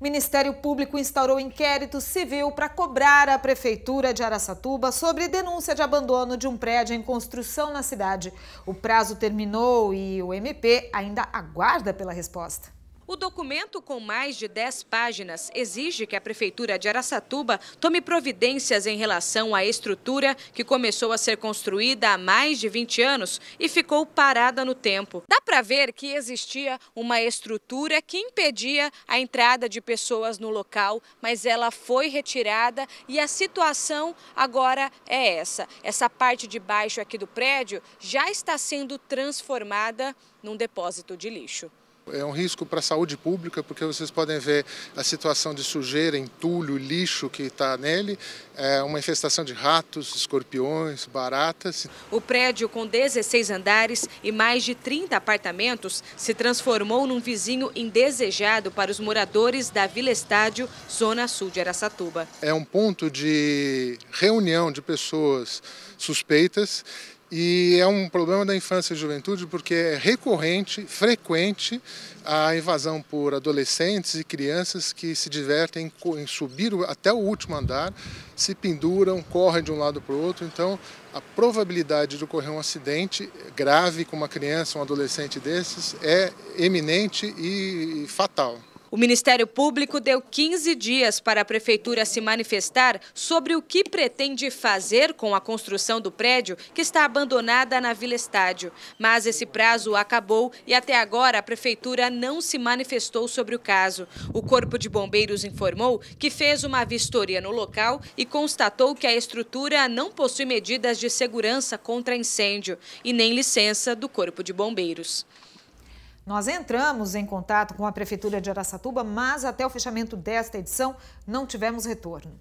O Ministério Público instaurou inquérito civil para cobrar a Prefeitura de Araçatuba sobre denúncia de abandono de um prédio em construção na cidade. O prazo terminou e o MP ainda aguarda pela resposta. O documento, com mais de 10 páginas, exige que a Prefeitura de Araçatuba tome providências em relação à estrutura que começou a ser construída há mais de 20 anos e ficou parada no tempo. Dá para ver que existia uma estrutura que impedia a entrada de pessoas no local, mas ela foi retirada e a situação agora é essa. Essa parte de baixo aqui do prédio já está sendo transformada num depósito de lixo. É um risco para a saúde pública, porque vocês podem ver a situação de sujeira, entulho, lixo que está nele, é uma infestação de ratos, escorpiões, baratas. O prédio, com 16 andares e mais de 30 apartamentos, se transformou num vizinho indesejado para os moradores da Vila Estádio, zona sul de Aracatuba. É um ponto de reunião de pessoas suspeitas e é um problema da infância e juventude porque é recorrente, frequente, a invasão por adolescentes e crianças que se divertem em subir até o último andar, se penduram, correm de um lado para o outro. Então, a probabilidade de ocorrer um acidente grave com uma criança, um adolescente desses, é eminente e fatal. O Ministério Público deu 15 dias para a Prefeitura se manifestar sobre o que pretende fazer com a construção do prédio que está abandonada na Vila Estádio. Mas esse prazo acabou e até agora a Prefeitura não se manifestou sobre o caso. O Corpo de Bombeiros informou que fez uma vistoria no local e constatou que a estrutura não possui medidas de segurança contra incêndio e nem licença do Corpo de Bombeiros. Nós entramos em contato com a Prefeitura de Aracatuba, mas até o fechamento desta edição não tivemos retorno.